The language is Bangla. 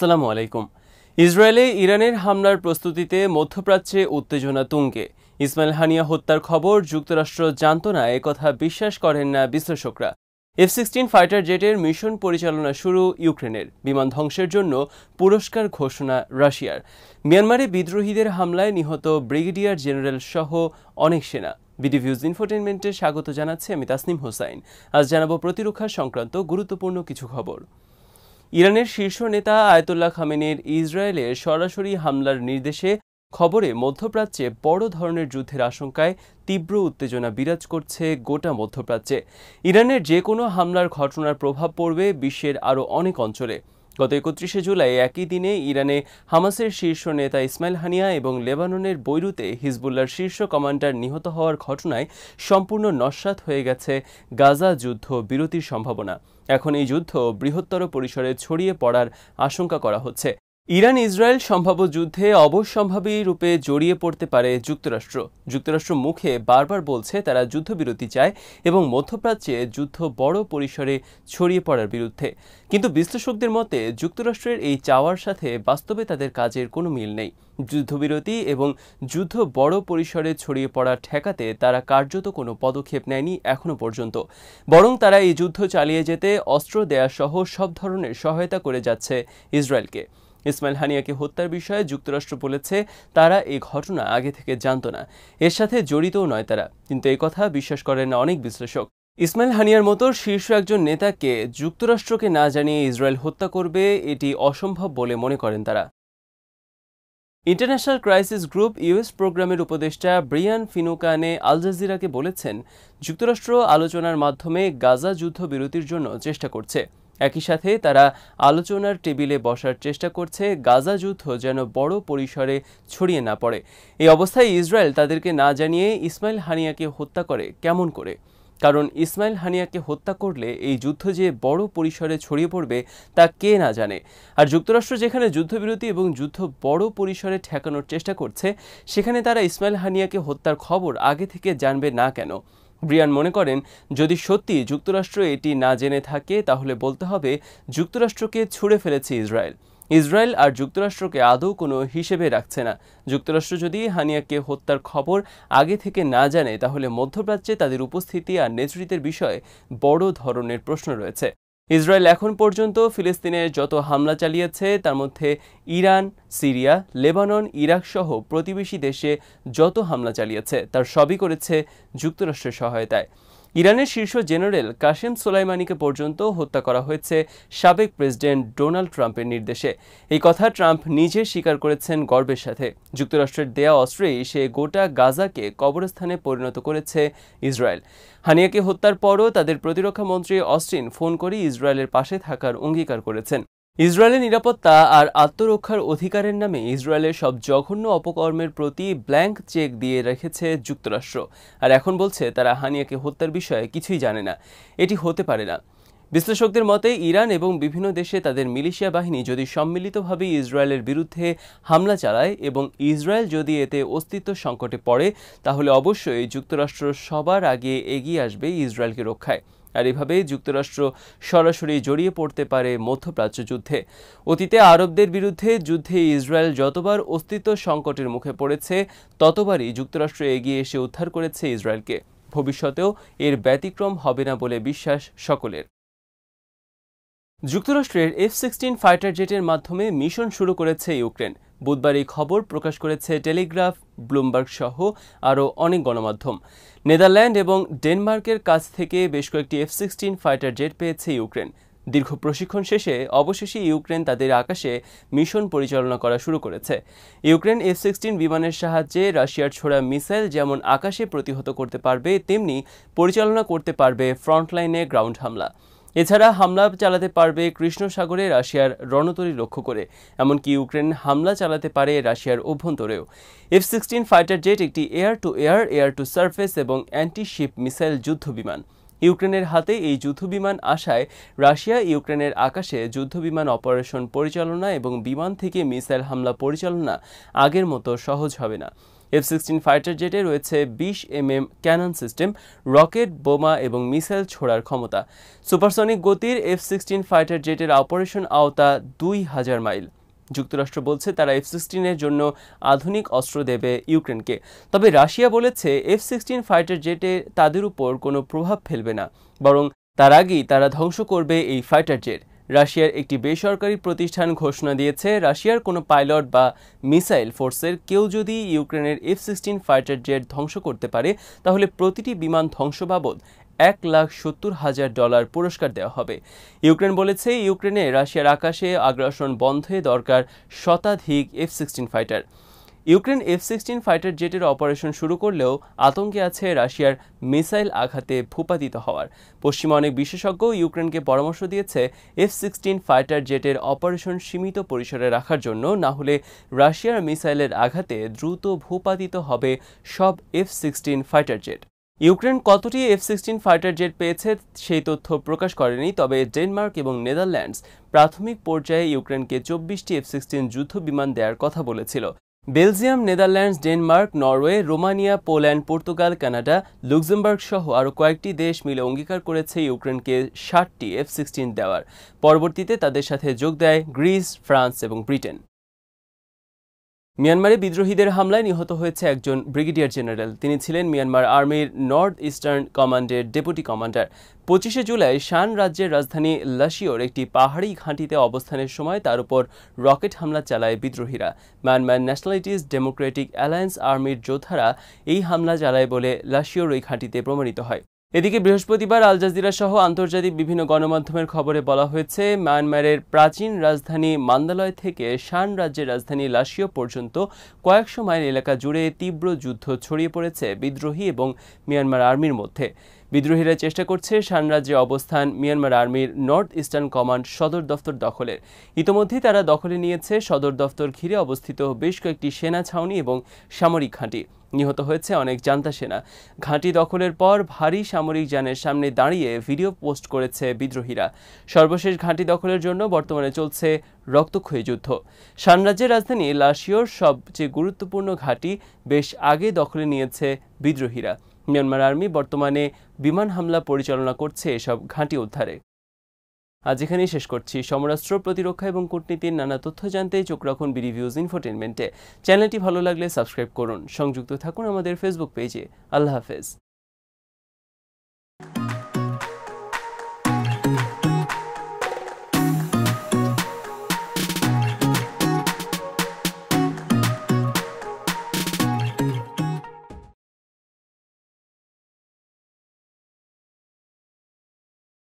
আসসালামু আলাইকুম ইসরায়েলে ইরানের হামলার প্রস্তুতিতে মধ্যপ্রাচ্যে উত্তেজনা তুঙ্গে ইসমাইল হানিয়া হত্যার খবর যুক্তরাষ্ট্র জানত না একথা বিশ্বাস করেন না বিশ্লেষকরা এফ সিক্সটিন ফাইটার জেটের মিশন পরিচালনা শুরু ইউক্রেনের বিমান ধ্বংসের জন্য পুরস্কার ঘোষণা রাশিয়ার মিয়ানমারে বিদ্রোহীদের হামলায় নিহত ব্রিগেডিয়ার জেনারেল সহ অনেক সেনা বিডিভিউজ ইনফোটেনমেন্টে স্বাগত জানাচ্ছি আমি তাসনিম হোসাইন আজ জানাবো প্রতিরক্ষা সংক্রান্ত গুরুত্বপূর্ণ কিছু খবর ইরানের শীর্ষ নেতা আয়তুল্লাহ খামেনির ইসরায়েলে সরাসরি হামলার নির্দেশে খবরে মধ্যপ্রাচ্যে বড় ধরনের যুদ্ধের আশঙ্কায় তীব্র উত্তেজনা বিরাজ করছে গোটা মধ্যপ্রাচ্যে ইরানের যে কোনো হামলার ঘটনার প্রভাব পড়বে বিশ্বের আরও অনেক অঞ্চলে গত একত্রিশে জুলাই একই দিনে ইরানে হামাসের শীর্ষ নেতা ইসমাইল হানিয়া এবং লেবাননের বৈরুতে হিজবুল্লার শীর্ষ কমান্ডার নিহত হওয়ার ঘটনায় সম্পূর্ণ নস্বাত হয়ে গেছে গাজা যুদ্ধ বিরতির সম্ভাবনা এখন এই যুদ্ধ বৃহত্তর পরিসরে ছড়িয়ে পড়ার আশঙ্কা করা হচ্ছে ইরান ইসরায়েল সম্ভাব্য যুদ্ধে অবশ্যম্ভাবী রূপে জড়িয়ে পড়তে পারে যুক্তরাষ্ট্র যুক্তরাষ্ট্র মুখে বারবার বলছে তারা যুদ্ধবিরতি চায় এবং মধ্যপ্রাচ্যে যুদ্ধ বড় পরিসরে ছড়িয়ে পড়ার বিরুদ্ধে কিন্তু বিশ্লেষকদের মতে যুক্তরাষ্ট্রের এই চাওয়ার সাথে বাস্তবে তাদের কাজের কোনো মিল নেই যুদ্ধবিরতি এবং যুদ্ধ বড় পরিসরে ছড়িয়ে পড়া ঠেকাতে তারা কার্যত কোনো পদক্ষেপ নেয়নি এখনও পর্যন্ত বরং তারা এই যুদ্ধ চালিয়ে যেতে অস্ত্র দেয়া সহ সব ধরনের সহায়তা করে যাচ্ছে ইসরায়েলকে ইসমাইল হানিয়াকে হত্যার বিষয়ে যুক্তরাষ্ট্র বলেছে তারা এ ঘটনা আগে থেকে জানত না এর সাথে জড়িতও নয় তারা কিন্তু কথা বিশ্বাস করেন না অনেক বিশ্লেষক ইসমাইল হানিয়ার মতো শীর্ষ একজন নেতাকে যুক্তরাষ্ট্রকে না জানিয়ে ইসরায়েল হত্যা করবে এটি অসম্ভব বলে মনে করেন তারা ইন্টারন্যাশনাল ক্রাইসিস গ্রুপ ইউএস প্রোগ্রামের উপদেষ্টা ব্রিয়ান ফিনুকানে আল জাজিরাকে বলেছেন যুক্তরাষ্ট্র আলোচনার মাধ্যমে গাজা যুদ্ধ বিরতির জন্য চেষ্টা করছে একই সাথে তারা আলোচনার টেবিলে বসার চেষ্টা করছে গাজা যুদ্ধ যেন বড় পরিসরে ছড়িয়ে না পড়ে এই অবস্থায় ইসরায়েল তাদেরকে না জানিয়ে ইসমাইল হানিয়াকে হত্যা করে কেমন করে কারণ ইসমাইল হানিয়াকে হত্যা করলে এই যুদ্ধ যে বড় পরিসরে ছড়িয়ে পড়বে তা কে না জানে আর যুক্তরাষ্ট্র যেখানে যুদ্ধবিরতি এবং যুদ্ধ বড় পরিসরে ঠেকানোর চেষ্টা করছে সেখানে তারা ইসমাইল হানিয়াকে হত্যার খবর আগে থেকে জানবে না কেন ব্রিয়ান মনে করেন যদি সত্যি যুক্তরাষ্ট্র এটি না জেনে থাকে তাহলে বলতে হবে যুক্তরাষ্ট্রকে ছুড়ে ফেলেছে ইসরায়েল ইসরায়েল আর যুক্তরাষ্ট্রকে আদৌ কোনো হিসেবে রাখছে না যুক্তরাষ্ট্র যদি হানিয়াকে হত্যার খবর আগে থেকে না জানে তাহলে মধ্যপ্রাচ্যে তাদের উপস্থিতি আর নেতৃত্বের বিষয়ে বড় ধরনের প্রশ্ন রয়েছে ইসরায়েল এখন পর্যন্ত ফিলিস্তিনের যত হামলা চালিয়েছে তার মধ্যে ইরান সিরিয়া লেবানন ইরাক সহ প্রতিবেশী দেশে যত হামলা চালিয়েছে তার সবই করেছে যুক্তরাষ্ট্রের সহায়তায় ইরানের শীর্ষ জেনারেল কাশেম সোলাইমানিকে পর্যন্ত হত্যা করা হয়েছে সাবেক প্রেসিডেন্ট ডোনাল্ড ট্রাম্পের নির্দেশে এই কথা ট্রাম্প নিজে স্বীকার করেছেন গর্বের সাথে যুক্তরাষ্ট্রের দেয়া অস্ত্রেই সে গোটা গাজাকে কবরস্থানে পরিণত করেছে ইসরায়েল হানিয়াকে হত্যার পরও তাদের প্রতিরক্ষা মন্ত্রী অস্টিন ফোন করে ইসরায়েলের পাশে থাকার অঙ্গীকার করেছেন ইসরায়েলের নিরাপত্তা আর আত্মরক্ষার অধিকারের নামে ইসরায়েলের সব জঘন্য অপকর্মের প্রতি ব্ল্যাঙ্ক চেক দিয়ে রেখেছে যুক্তরাষ্ট্র আর এখন বলছে তারা হানিয়াকে হত্যার বিষয়ে কিছুই জানে না এটি হতে পারে না বিশ্লেষকদের মতে ইরান এবং বিভিন্ন দেশে তাদের মিলিশিয়া বাহিনী যদি সম্মিলিতভাবে ইসরায়েলের বিরুদ্ধে হামলা চালায় এবং ইসরায়েল যদি এতে অস্তিত্ব সংকটে পড়ে তাহলে অবশ্যই যুক্তরাষ্ট্র সবার আগে এগিয়ে আসবে ইসরায়েলকে রক্ষায় আর এভাবেই যুক্তরাষ্ট্র সরাসরি জড়িয়ে পড়তে পারে মধ্যপ্রাচ্য যুদ্ধে অতীতে আরবদের বিরুদ্ধে যুদ্ধে ইসরায়েল যতবার অস্তিত্ব সংকটের মুখে পড়েছে ততবারই যুক্তরাষ্ট্র এগিয়ে এসে উদ্ধার করেছে ইসরায়েলকে ভবিষ্যতেও এর ব্যতিক্রম হবে না বলে বিশ্বাস সকলের যুক্তরাষ্ট্রের এফ সিক্সটিন ফাইটার জেটের মাধ্যমে মিশন শুরু করেছে ইউক্রেন বুধবার এই খবর প্রকাশ করেছে টেলিগ্রাফ ব্লুমবার্গ সহ আরও অনেক গণমাধ্যম নেদারল্যান্ড এবং ডেনমার্কের কাছ থেকে বেশ কয়েকটি এফ সিক্সটিন ফাইটার জেট পেয়েছে ইউক্রেন দীর্ঘ প্রশিক্ষণ শেষে অবশেষে ইউক্রেন তাদের আকাশে মিশন পরিচালনা করা শুরু করেছে ইউক্রেন এফ সিক্সটিন বিমানের সাহায্যে রাশিয়ার ছোড়া মিসাইল যেমন আকাশে প্রতিহত করতে পারবে তেমনি পরিচালনা করতে পারবে ফ্রন্টলাইনে গ্রাউন্ড হামলা এছাড়া হামলা চালাতে পারবে কৃষ্ণ সাগরে রাশিয়ার রণতরী লক্ষ্য করে এমনকি ইউক্রেন হামলা চালাতে পারে রাশিয়ার অভ্যন্তরেও এফ সিক্সটিন ফাইটার জেট একটি air to air air to surface এবং অ্যান্টি শিপ মিসাইল যুদ্ধবিমান ইউক্রেনের হাতে এই যুদ্ধবিমান আসায় রাশিয়া ইউক্রেনের আকাশে যুদ্ধবিমান অপারেশন পরিচালনা এবং বিমান থেকে মিসাইল হামলা পরিচালনা আগের মতো সহজ হবে না এফ সিক্সটিন ফাইটার জেটে রয়েছে বিশ M M cannon system rocket বোমা এবং মিসাইল ছোড়ার ক্ষমতা সুপারসনিক গতির এফ সিক্সটিন ফাইটার জেটের অপারেশন আওতা দুই হাজার মাইল যুক্তরাষ্ট্র বলছে তারা এফ সিক্সটিনের জন্য আধুনিক অস্ত্র দেবে ইউক্রেনকে তবে রাশিয়া বলেছে এফ সিক্সটিন ফাইটার জেটে তাদের উপর কোনো প্রভাব ফেলবে না বরং তার আগেই তারা ধ্বংস করবে এই ফাইটার জেট রাশিয়ার একটি বেসরকারি প্রতিষ্ঠান ঘোষণা দিয়েছে রাশিয়ার কোনো পাইলট বা মিসাইল ফোর্সের কেউ যদি ইউক্রেনের এফ সিক্সটিন ফাইটার জেট ধ্বংস করতে পারে তাহলে প্রতিটি বিমান ধ্বংস বাবদ এক লাখ সত্তর হাজার ডলার পুরস্কার দেওয়া হবে ইউক্রেন বলেছে ইউক্রেনে রাশিয়ার আকাশে আগ্রাসন বন্ধে দরকার শতাধিক F sixteen fighter Ukraine F sixteen fighter জেটের অপারেশন শুরু করলেও আতঙ্কে আছে রাশিয়ার মিসাইল আঘাতে ভূপাতিত হওয়ার পশ্চিমা অনেক বিশেষজ্ঞ ইউক্রেনকে পরামর্শ দিয়েছে এফ সিক্সটিন ফাইটার জেটের অপারেশন সীমিত পরিসরে রাখার জন্য না হলে রাশিয়ার মিসাইলের আঘাতে দ্রুত ভূপাতিত হবে সব F sixteen fighter jet Ukraine কতটি এফ সিক্সটিন ফাইটার জেট পেয়েছে সেই তথ্য প্রকাশ করেনি তবে ডেনমার্ক এবং নেদারল্যান্ডস প্রাথমিক পর্যায়ে ইউক্রেনকে চব্বিশটি এফ সিক্সটিন যুদ্ধ বিমান দেওয়ার কথা বলেছিল Belgium Netherlands Denmark Norway Romania Poland Portugal Canada Luxembourg সহ আরও কয়েকটি দেশ মিলে অঙ্গীকার করেছে ইউক্রেনকে ষাটটি এফ সিক্সটিন দেওয়ার পরবর্তীতে তাদের সাথে যোগ দেয় গ্রিস ফ্রান্স এবং ব্রিটেন মিয়ানমারে বিদ্রোহীদের হামলায় নিহত হয়েছে একজন ব্রিগেডিয়ার জেনারেল তিনি ছিলেন মিয়ানমার আর্মির নর্থ ইস্টার্ন কমান্ডের ডেপুটি কমান্ডার পঁচিশে জুলাই শান রাজ্যের রাজধানী লাশিওর একটি পাহাড়ি ঘাঁটিতে অবস্থানের সময় তার উপর রকেট হামলা চালায় বিদ্রোহীরা মিয়ানমার ন্যাশনালিটিস ডেমোক্রেটিক অ্যালায়েন্স আর্মির যোদ্ধারা এই হামলা চালায় বলে লাশিওর ওই ঘাঁটিতে প্রমাণিত হয় এদিকে বৃহস্পতিবার আল জাজিরা সহ আন্তর্জাতিক বিভিন্ন গণমাধ্যমের খবরে বলা হয়েছে মায়ানমারের প্রাচীন রাজধানী মান্দালয় থেকে শান রাজ্যের রাজধানী লাশিও পর্যন্ত কয়েকশো মাইল এলাকা জুড়ে তীব্র যুদ্ধ ছড়িয়ে পড়েছে বিদ্রোহী এবং মিয়ানমার আর্মির মধ্যে বিদ্রোহীরা চেষ্টা করছে শান রাজ্যে অবস্থান মিয়ানমার আর্মির নর্থ ইস্টার্ন কমান্ড সদর দফতর দখলের ইতিমধ্যে তারা দখলে নিয়েছে সদর দফতর ঘিরে অবস্থিত বেশ কয়েকটি সেনা ছাউনি এবং সামরিক ঘাঁটি নিহত হয়েছে অনেক জান্তা সেনা ঘাঁটি দখলের পর ভারী সামরিক যানের সামনে দাঁড়িয়ে ভিডিও পোস্ট করেছে বিদ্রোহীরা সর্বশেষ ঘাঁটি দখলের জন্য বর্তমানে চলছে রক্তক্ষয়ী যুদ্ধ সাম্রাজ্যের রাজধানী লাশিওর সবচেয়ে গুরুত্বপূর্ণ ঘাঁটি বেশ আগে দখলে নিয়েছে বিদ্রোহীরা মিয়ানমার আর্মি বর্তমানে বিমান হামলা পরিচালনা করছে এসব ঘাঁটি উদ্ধারে আজ এখানেই শেষ করছি সমরাষ্ট্র প্রতিরক্ষা এবং কূটনীতির নানা তথ্য জানতে চোখ রাখুন বিডিভিউজ ইনফোটেনমেন্টে চ্যানেলটি ভালো লাগলে সাবস্ক্রাইব করুন সংযুক্ত থাকুন আমাদের ফেসবুক পেজে আল্লাহ হাফেজ